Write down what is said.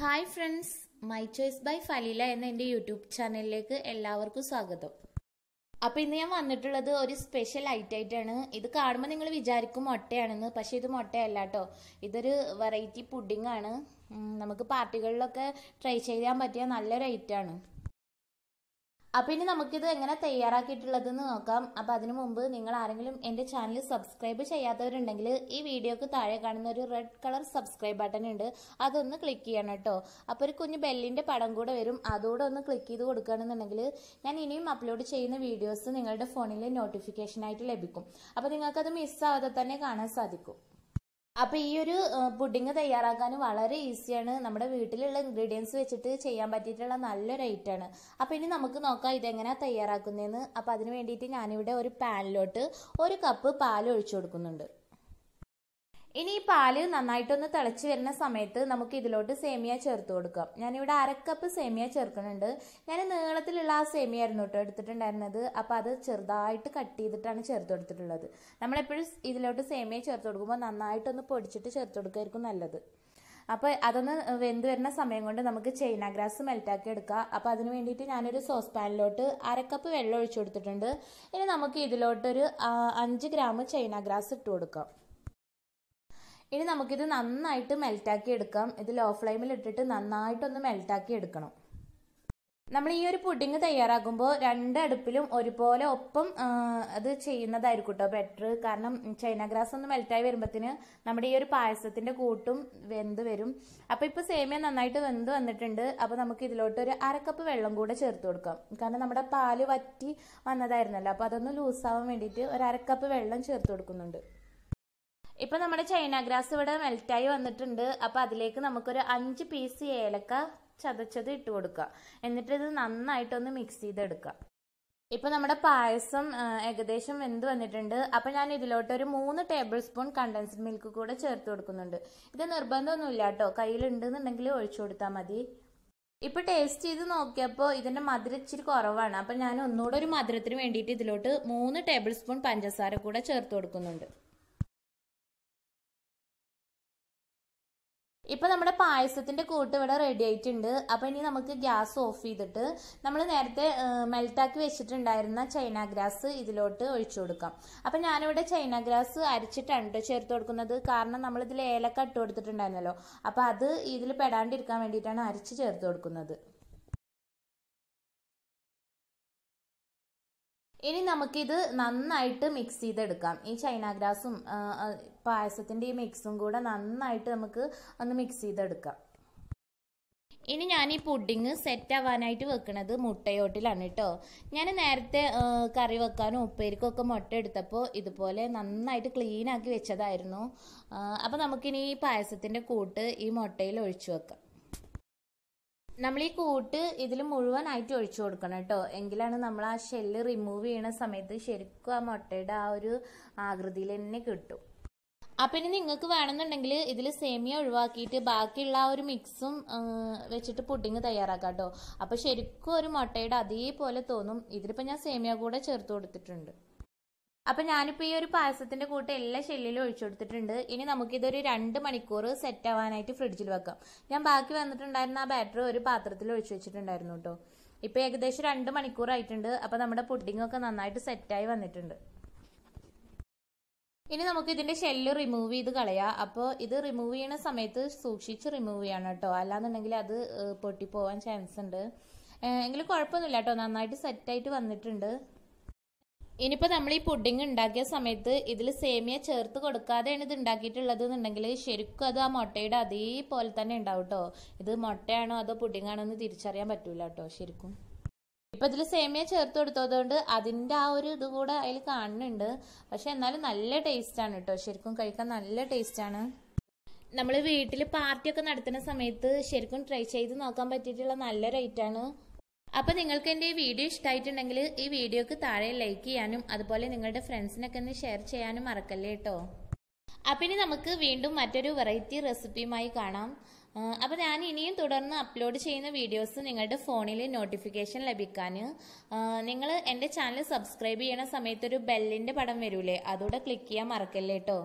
hi friends my choice by Faleela എന്ന എൻ്റെ YouTube ചാനലിലേക്ക് എല്ലാവർക്കും സ്വാഗതം അപ്പോൾ ഇന്ന് ഞാൻ വന്നിട്ടുള്ളത് ഒരു സ്പെഷ്യൽ ഐറ്റായിട്ടാണ് ഇത് കാണുമ്പോൾ നിങ്ങൾ വിചാരിക്കും മുട്ടയാണെന്ന് പക്ഷേ ഇത് മുട്ടയല്ല കേട്ടോ ഇതൊരു വെറൈറ്റി പുഡിംഗ് ആണ് നമുക്ക് പാർട്ടികളിലൊക്കെ ട്രൈ ചെയ്യാൻ പറ്റിയ നല്ലൊരു ഐറ്റാണ് അപ്പം ഇനി നമുക്കിത് എങ്ങനെ തയ്യാറാക്കിയിട്ടുള്ളതെന്ന് നോക്കാം അപ്പം അതിനു മുമ്പ് നിങ്ങൾ ആരെങ്കിലും എൻ്റെ ചാനൽ സബ്സ്ക്രൈബ് ചെയ്യാത്തവരുണ്ടെങ്കിൽ ഈ വീഡിയോക്ക് താഴെ കാണുന്ന ഒരു റെഡ് കളർ സബ്സ്ക്രൈബ് ബട്ടൺ ഉണ്ട് അതൊന്ന് ക്ലിക്ക് ചെയ്യണം കേട്ടോ അപ്പോൾ ഒരു കുഞ്ഞ് ബെല്ലിൻ്റെ പടം കൂടെ വരും അതുകൂടെ ഒന്ന് ക്ലിക്ക് ചെയ്ത് കൊടുക്കുകയാണെന്നുണ്ടെങ്കിൽ ഞാൻ ഇനിയും അപ്ലോഡ് ചെയ്യുന്ന വീഡിയോസ് നിങ്ങളുടെ ഫോണിൽ നോട്ടിഫിക്കേഷനായിട്ട് ലഭിക്കും അപ്പോൾ നിങ്ങൾക്കത് മിസ്സാവാതെ തന്നെ കാണാൻ സാധിക്കും അപ്പോൾ ഈ ഒരു പുഡിങ് തയ്യാറാക്കാൻ വളരെ ഈസിയാണ് നമ്മുടെ വീട്ടിലുള്ള ഇൻഗ്രീഡിയൻസ് വെച്ചിട്ട് ചെയ്യാൻ പറ്റിയിട്ടുള്ള നല്ലൊരു ആണ് അപ്പോൾ ഇനി നമുക്ക് നോക്കാം ഇതെങ്ങനെയാണ് തയ്യാറാക്കുന്നതെന്ന് അപ്പോൾ അതിന് വേണ്ടിയിട്ട് ഞാനിവിടെ ഒരു പാനിലോട്ട് ഒരു കപ്പ് പാൽ ഒഴിച്ചു കൊടുക്കുന്നുണ്ട് ഇനി ഈ പാല് നന്നായിട്ടൊന്ന് തിളച്ച് വരുന്ന സമയത്ത് നമുക്ക് ഇതിലോട്ട് സേമിയ ചേർത്ത് കൊടുക്കാം ഞാനിവിടെ അരക്കപ്പ് സേമിയ ചേർക്കുന്നുണ്ട് ഞാൻ നീളത്തിലുള്ള ആ സേമിയ ആയിരുന്നു കേട്ടോ എടുത്തിട്ടുണ്ടായിരുന്നത് അപ്പോൾ അത് ചെറുതായിട്ട് കട്ട് ചെയ്തിട്ടാണ് ചേർത്ത് കൊടുത്തിട്ടുള്ളത് നമ്മളെപ്പോഴും ഇതിലോട്ട് സേമിയ ചേർത്ത് കൊടുക്കുമ്പോൾ നന്നായിട്ടൊന്ന് പൊടിച്ചിട്ട് ചേർത്ത് കൊടുക്കുകയായിരിക്കും നല്ലത് അപ്പോൾ അതൊന്ന് വെന്ത് വരുന്ന സമയം കൊണ്ട് നമുക്ക് ചൈന ഗ്രാസ് മെൽറ്റാക്കി എടുക്കാം അപ്പോൾ അതിന് വേണ്ടിയിട്ട് ഞാനൊരു സോസ് പാനിലോട്ട് അരക്കപ്പ് വെള്ളം ഒഴിച്ചു കൊടുത്തിട്ടുണ്ട് ഇനി നമുക്ക് ഇതിലോട്ടൊരു അഞ്ച് ഗ്രാം ചൈന ഗ്രാസ് ഇട്ട് കൊടുക്കാം ഇനി നമുക്കിത് നന്നായിട്ട് മെൽറ്റാക്കി എടുക്കാം ഇത് ലോ ഫ്ലെയിമിൽ ഇട്ടിട്ട് നന്നായിട്ടൊന്ന് മെൽറ്റാക്കി എടുക്കണം നമ്മൾ ഈ ഒരു പുഡിങ് തയ്യാറാക്കുമ്പോൾ രണ്ട് അടുപ്പിലും ഒരുപോലെ ഒപ്പം അത് ചെയ്യുന്നതായിരിക്കും കേട്ടോ ബെറ്റർ കാരണം ചൈന ഗ്രാസ് ഒന്ന് മെൽറ്റായി വരുമ്പോഴത്തേന് നമ്മുടെ ഈ ഒരു പായസത്തിന്റെ കൂട്ടും വെന്ത് വരും അപ്പോൾ ഇപ്പോൾ സേമിയ നന്നായിട്ട് വെന്ത് വന്നിട്ടുണ്ട് അപ്പോൾ നമുക്ക് ഇതിലോട്ട് ഒരു അരക്കപ്പ് വെള്ളം കൂടെ ചേർത്ത് കൊടുക്കാം കാരണം നമ്മുടെ പാല് വറ്റി വന്നതായിരുന്നല്ലോ അപ്പോൾ അതൊന്ന് ലൂസാവാൻ വേണ്ടിയിട്ട് ഒരു അരക്കപ്പ് വെള്ളം ചേർത്ത് കൊടുക്കുന്നുണ്ട് ഇപ്പം നമ്മുടെ ചൈന ഗ്രാസ് ഇവിടെ മെൽറ്റായി വന്നിട്ടുണ്ട് അപ്പോൾ അതിലേക്ക് നമുക്കൊരു അഞ്ച് പീസ് ഏലക്ക ചതച്ചത് ഇട്ട് കൊടുക്കുക എന്നിട്ട് ഇത് നന്നായിട്ടൊന്ന് മിക്സ് ചെയ്തെടുക്കുക ഇപ്പം നമ്മുടെ പായസം ഏകദേശം വെന്ത് വന്നിട്ടുണ്ട് അപ്പം ഞാൻ ഇതിലോട്ട് ഒരു മൂന്ന് ടേബിൾ സ്പൂൺ കണ്ടൻസ്ഡ് മിൽക്ക് കൂടെ ചേർത്ത് കൊടുക്കുന്നുണ്ട് ഇത് നിർബന്ധമൊന്നുമില്ല കേട്ടോ കയ്യിലുണ്ടെന്നുണ്ടെങ്കിൽ ഒഴിച്ചു കൊടുത്താൽ മതി ഇപ്പൊ ടേസ്റ്റ് ചെയ്ത് നോക്കിയപ്പോൾ ഇതിന്റെ മധുരം ഇച്ചിരി കുറവാണ് അപ്പം ഞാൻ ഒന്നുകൂടെ ഒരു മധുരത്തിന് വേണ്ടിയിട്ട് ഇതിലോട്ട് മൂന്ന് ടേബിൾ സ്പൂൺ പഞ്ചസാര കൂടെ ചേർത്ത് കൊടുക്കുന്നുണ്ട് ഇപ്പം നമ്മുടെ പായസത്തിൻ്റെ കൂട്ട് ഇവിടെ റെഡി ആയിട്ടുണ്ട് അപ്പോൾ ഇനി നമുക്ക് ഗ്യാസ് ഓഫ് ചെയ്തിട്ട് നമ്മൾ നേരത്തെ മെൽറ്റാക്കി വെച്ചിട്ടുണ്ടായിരുന്ന ചൈന ഗ്രാസ് ഇതിലോട്ട് ഒഴിച്ചു കൊടുക്കാം അപ്പം ഞാനിവിടെ ചൈന ഗ്രാസ് അരിച്ചിട്ടുണ്ട് ചേർത്ത് കൊടുക്കുന്നത് കാരണം നമ്മൾ ഇതിൽ ഏലക്ക ഇട്ട് കൊടുത്തിട്ടുണ്ടായിരുന്നല്ലോ അപ്പോൾ അത് ഇതിൽ പെടാണ്ടിരിക്കാൻ വേണ്ടിയിട്ടാണ് അരിച്ച് ചേർത്ത് കൊടുക്കുന്നത് ഇനി നമുക്കിത് നന്നായിട്ട് മിക്സ് ചെയ്തെടുക്കാം ഈ ചൈന ഗ്രാസും പായസത്തിൻ്റെ ഈ മിക്സും കൂടെ നന്നായിട്ട് നമുക്ക് ഒന്ന് മിക്സ് ചെയ്തെടുക്കാം ഇനി ഞാൻ ഈ പുഡിങ് സെറ്റ് ആവാനായിട്ട് വെക്കുന്നത് മുട്ടയോട്ടിലാണ് കേട്ടോ ഞാൻ നേരത്തെ കറി വെക്കാനും ഉപ്പേരിക്കും ഒക്കെ മുട്ട എടുത്തപ്പോൾ ഇതുപോലെ നന്നായിട്ട് ക്ലീൻ ആക്കി വെച്ചതായിരുന്നു അപ്പോൾ നമുക്കിനി ഈ പായസത്തിൻ്റെ കൂട്ട് ഈ മുട്ടയിൽ ഒഴിച്ചു വെക്കാം നമ്മൾ ഈ കൂട്ട് ഇതിൽ മുഴുവനായിട്ട് ഒഴിച്ചു കൊടുക്കണം കേട്ടോ എങ്കിലാണ് നമ്മൾ ആ ഷെല്ല് റിമൂവ് ചെയ്യണ സമയത്ത് ശരിക്കും ആ മുട്ടയുടെ ആ ഒരു ആകൃതിയിൽ തന്നെ കിട്ടും അപ്പം ഇനി നിങ്ങൾക്ക് വേണമെന്നുണ്ടെങ്കിൽ ഇതിൽ സേമിയ ഒഴിവാക്കിയിട്ട് ബാക്കിയുള്ള ആ ഒരു മിക്സും വെച്ചിട്ട് പുഡിങ് തയ്യാറാക്കാം കേട്ടോ അപ്പോൾ ശരിക്കും ഒരു മുട്ടയുടെ അതേപോലെ തോന്നും ഇതിലിപ്പോൾ ഞാൻ സേമിയ കൂടെ ചേർത്ത് കൊടുത്തിട്ടുണ്ട് അപ്പൊ ഞാനിപ്പോ ഈ ഒരു പായസത്തിന്റെ കൂട്ട് എല്ലാ ഷെല്ലിലും ഒഴിച്ചു കൊടുത്തിട്ടുണ്ട് ഇനി നമുക്ക് ഇതൊരു രണ്ട് മണിക്കൂർ സെറ്റ് ആവാനായിട്ട് ഫ്രിഡ്ജിൽ വെക്കാം ഞാൻ ബാക്കി വന്നിട്ടുണ്ടായിരുന്ന ആ ബാറ്റർ ഒരു പാത്രത്തിൽ ഒഴിച്ചു വെച്ചിട്ടുണ്ടായിരുന്നു കേട്ടോ ഇപ്പൊ ഏകദേശം രണ്ട് മണിക്കൂർ ആയിട്ടുണ്ട് അപ്പോൾ നമ്മുടെ ഒക്കെ നന്നായിട്ട് സെറ്റായി വന്നിട്ടുണ്ട് ഇനി നമുക്ക് ഇതിന്റെ ഷെല്ല് റിമൂവ് ചെയ്ത് കളയാം അപ്പോൾ ഇത് റിമൂവ് ചെയ്യുന്ന സമയത്ത് സൂക്ഷിച്ച് റിമൂവ് ചെയ്യണം കേട്ടോ അല്ലാന്നുണ്ടെങ്കിൽ അത് പൊട്ടിപ്പോവാൻ ചാൻസ് ഉണ്ട് എങ്കിലും കുഴപ്പമൊന്നുമില്ല കേട്ടോ നന്നായിട്ട് സെറ്റായിട്ട് വന്നിട്ടുണ്ട് ഇനിയിപ്പോൾ നമ്മൾ ഈ പുഡിങ് ഉണ്ടാക്കിയ സമയത്ത് ഇതിൽ സേമിയ ചേർത്ത് കൊടുക്കാതെയാണ് ഇത് ഉണ്ടാക്കിയിട്ടുള്ളത് എന്നുണ്ടെങ്കിൽ ശരിക്കും അത് ആ മുട്ടയുടെ അതേപോലെ തന്നെ ഉണ്ടാവും കേട്ടോ ഇത് മുട്ടയാണോ അതോ ആണോ എന്ന് തിരിച്ചറിയാൻ പറ്റൂല കേട്ടോ ശരിക്കും ഇപ്പം ഇതിൽ സേമിയ ചേർത്ത് കൊടുത്തതുകൊണ്ട് അതിൻ്റെ ആ ഒരു ഇത് കൂടെ അതിൽ കാണുന്നുണ്ട് പക്ഷെ എന്നാലും നല്ല ടേസ്റ്റ് ആണ് കേട്ടോ ശരിക്കും കഴിക്കാൻ നല്ല ടേസ്റ്റ് ആണ് നമ്മൾ വീട്ടിൽ പാർട്ടിയൊക്കെ നടത്തുന്ന സമയത്ത് ശരിക്കും ട്രൈ ചെയ്ത് നോക്കാൻ പറ്റിയിട്ടുള്ള നല്ല ഐറ്റാണ് അപ്പോൾ നിങ്ങൾക്ക് എൻ്റെ ഈ വീഡിയോ ഇഷ്ടമായിട്ടുണ്ടെങ്കിൽ ഈ വീഡിയോക്ക് താഴെ ലൈക്ക് ചെയ്യാനും അതുപോലെ നിങ്ങളുടെ ഫ്രണ്ട്സിനൊക്കെ ഒന്ന് ഷെയർ ചെയ്യാനും മറക്കല്ലേ കേട്ടോ അപ്പം ഇനി നമുക്ക് വീണ്ടും മറ്റൊരു വെറൈറ്റി റെസിപ്പിയുമായി കാണാം അപ്പോൾ ഞാൻ ഇനിയും തുടർന്ന് അപ്ലോഡ് ചെയ്യുന്ന വീഡിയോസ് നിങ്ങളുടെ ഫോണിൽ നോട്ടിഫിക്കേഷൻ ലഭിക്കാൻ നിങ്ങൾ എൻ്റെ ചാനൽ സബ്സ്ക്രൈബ് ചെയ്യണ സമയത്തൊരു ബെല്ലിൻ്റെ പടം വരൂലേ അതുകൂടെ ക്ലിക്ക് ചെയ്യാൻ മറക്കല്ലേ കേട്ടോ